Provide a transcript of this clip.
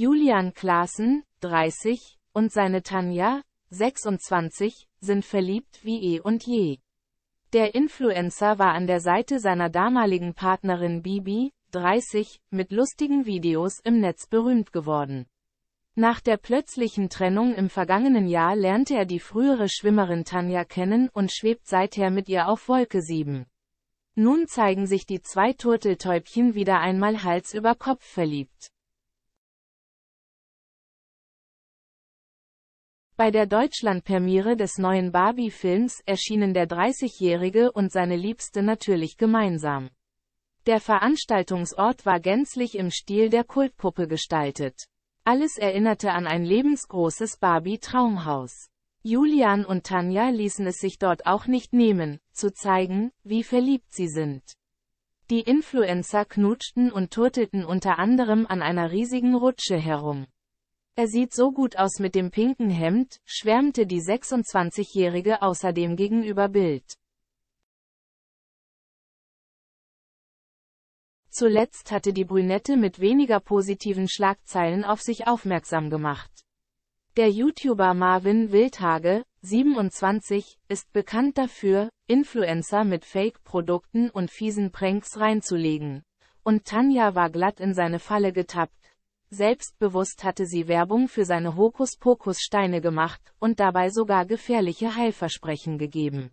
Julian Klaassen, 30, und seine Tanja, 26, sind verliebt wie eh und je. Der Influencer war an der Seite seiner damaligen Partnerin Bibi, 30, mit lustigen Videos im Netz berühmt geworden. Nach der plötzlichen Trennung im vergangenen Jahr lernte er die frühere Schwimmerin Tanja kennen und schwebt seither mit ihr auf Wolke 7. Nun zeigen sich die zwei Turteltäubchen wieder einmal Hals über Kopf verliebt. Bei der Deutschlandpremiere des neuen Barbie-Films erschienen der 30-Jährige und seine Liebste natürlich gemeinsam. Der Veranstaltungsort war gänzlich im Stil der Kultpuppe gestaltet. Alles erinnerte an ein lebensgroßes Barbie-Traumhaus. Julian und Tanja ließen es sich dort auch nicht nehmen, zu zeigen, wie verliebt sie sind. Die Influencer knutschten und turtelten unter anderem an einer riesigen Rutsche herum. Er sieht so gut aus mit dem pinken Hemd, schwärmte die 26-Jährige außerdem gegenüber Bild. Zuletzt hatte die Brünette mit weniger positiven Schlagzeilen auf sich aufmerksam gemacht. Der YouTuber Marvin Wildhage, 27, ist bekannt dafür, Influencer mit Fake-Produkten und fiesen Pranks reinzulegen. Und Tanja war glatt in seine Falle getappt. Selbstbewusst hatte sie Werbung für seine Hokuspokus-Steine gemacht und dabei sogar gefährliche Heilversprechen gegeben.